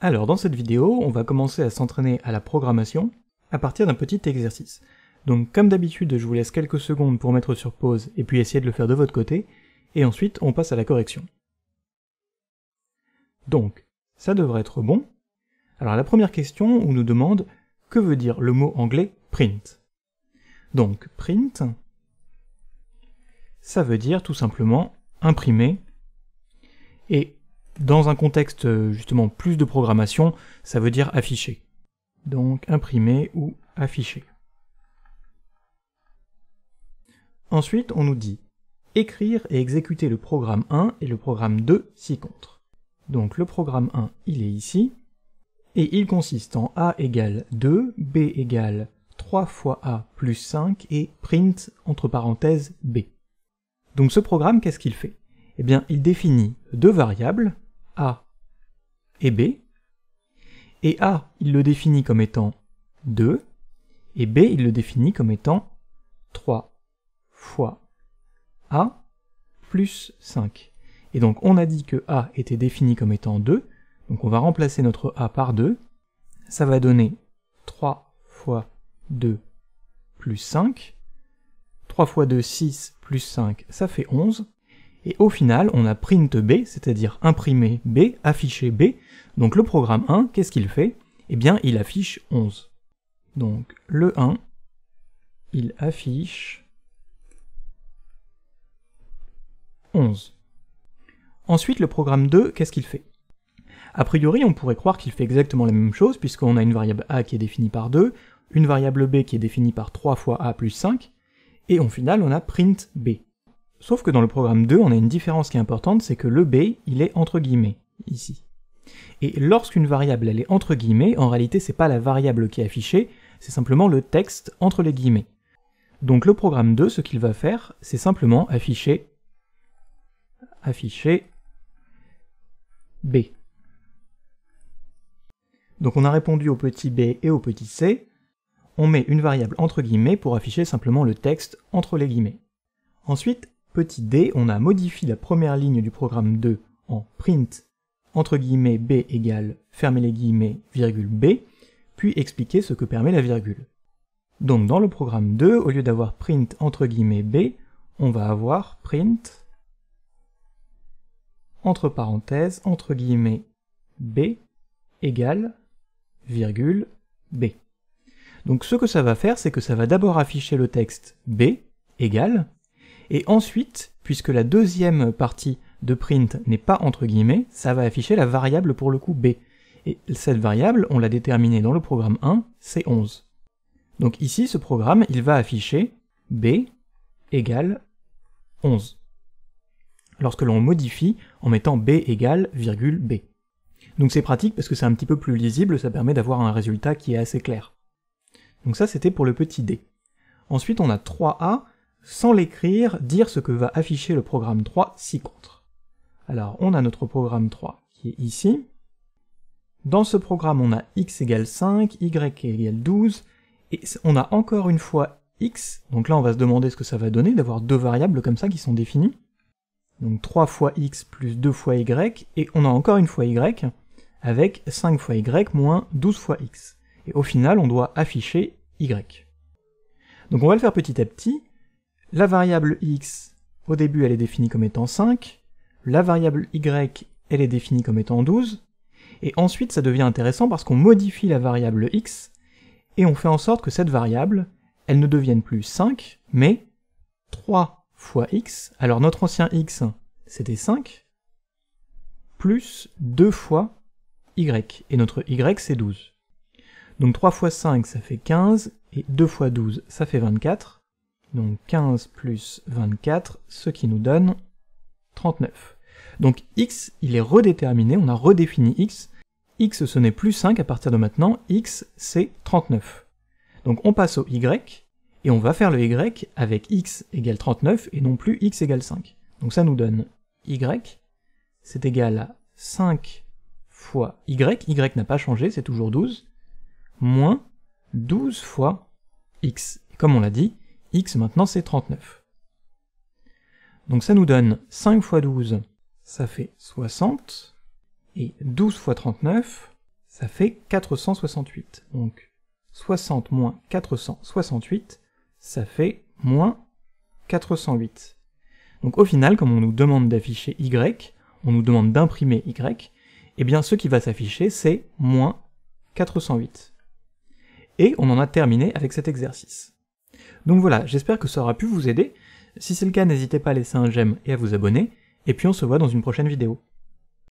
Alors dans cette vidéo, on va commencer à s'entraîner à la programmation à partir d'un petit exercice. Donc comme d'habitude, je vous laisse quelques secondes pour mettre sur pause et puis essayer de le faire de votre côté, et ensuite on passe à la correction. Donc, ça devrait être bon. Alors la première question, on nous demande que veut dire le mot anglais print. Donc print, ça veut dire tout simplement imprimer, et dans un contexte euh, justement plus de programmation, ça veut dire afficher. Donc imprimer ou afficher. Ensuite, on nous dit écrire et exécuter le programme 1 et le programme 2 ci contre. Donc le programme 1, il est ici, et il consiste en A égale 2, B égale 3 fois A plus 5 et print entre parenthèses B. Donc ce programme, qu'est-ce qu'il fait Eh bien, il définit deux variables, a et B, et A, il le définit comme étant 2, et B, il le définit comme étant 3 fois A plus 5. Et donc on a dit que A était défini comme étant 2, donc on va remplacer notre A par 2, ça va donner 3 fois 2 plus 5, 3 fois 2, 6, plus 5, ça fait 11, et au final, on a print B, c'est-à-dire imprimer B, afficher B. Donc le programme 1, qu'est-ce qu'il fait Eh bien, il affiche 11. Donc le 1, il affiche 11. Ensuite, le programme 2, qu'est-ce qu'il fait A priori, on pourrait croire qu'il fait exactement la même chose, puisqu'on a une variable a qui est définie par 2, une variable b qui est définie par 3 fois a plus 5, et au final, on a print b. Sauf que dans le programme 2, on a une différence qui est importante, c'est que le b, il est entre guillemets, ici. Et lorsqu'une variable, elle est entre guillemets, en réalité, c'est pas la variable qui est affichée, c'est simplement le texte entre les guillemets. Donc le programme 2, ce qu'il va faire, c'est simplement afficher afficher B. Donc on a répondu au petit b et au petit c. On met une variable entre guillemets pour afficher simplement le texte entre les guillemets. Ensuite, Petit d, on a modifié la première ligne du programme 2 en print entre guillemets b égale fermer les guillemets virgule b, puis expliquer ce que permet la virgule. Donc dans le programme 2, au lieu d'avoir print entre guillemets b, on va avoir print entre parenthèses entre guillemets b égale virgule b. Donc ce que ça va faire, c'est que ça va d'abord afficher le texte b égale, et ensuite, puisque la deuxième partie de print n'est pas entre guillemets, ça va afficher la variable pour le coup B. Et cette variable, on l'a déterminée dans le programme 1, c'est 11. Donc ici, ce programme, il va afficher B égale 11. Lorsque l'on modifie en mettant B égale virgule B. Donc c'est pratique parce que c'est un petit peu plus lisible, ça permet d'avoir un résultat qui est assez clair. Donc ça, c'était pour le petit D. Ensuite, on a 3A sans l'écrire, dire ce que va afficher le programme 3 ci-contre. Alors on a notre programme 3 qui est ici. Dans ce programme on a x égale 5, y égale 12, et on a encore une fois x, donc là on va se demander ce que ça va donner d'avoir deux variables comme ça qui sont définies. Donc 3 fois x plus 2 fois y, et on a encore une fois y, avec 5 fois y moins 12 fois x. Et au final, on doit afficher y. Donc on va le faire petit à petit, la variable x, au début, elle est définie comme étant 5. La variable y, elle est définie comme étant 12. Et ensuite, ça devient intéressant parce qu'on modifie la variable x et on fait en sorte que cette variable, elle ne devienne plus 5, mais 3 fois x. Alors notre ancien x, c'était 5, plus 2 fois y. Et notre y, c'est 12. Donc 3 fois 5, ça fait 15, et 2 fois 12, ça fait 24. Donc 15 plus 24, ce qui nous donne 39. Donc x, il est redéterminé, on a redéfini x. x, ce n'est plus 5 à partir de maintenant, x, c'est 39. Donc on passe au y, et on va faire le y avec x égale 39, et non plus x égale 5. Donc ça nous donne y, c'est égal à 5 fois y, y n'a pas changé, c'est toujours 12, moins 12 fois x. comme on l'a dit, x maintenant c'est 39. Donc ça nous donne 5 fois 12, ça fait 60, et 12 fois 39, ça fait 468. Donc 60 moins 468, ça fait moins 408. Donc au final, comme on nous demande d'afficher y, on nous demande d'imprimer y, et eh bien ce qui va s'afficher c'est moins 408. Et on en a terminé avec cet exercice. Donc voilà, j'espère que ça aura pu vous aider. Si c'est le cas, n'hésitez pas à laisser un j'aime et à vous abonner, et puis on se voit dans une prochaine vidéo.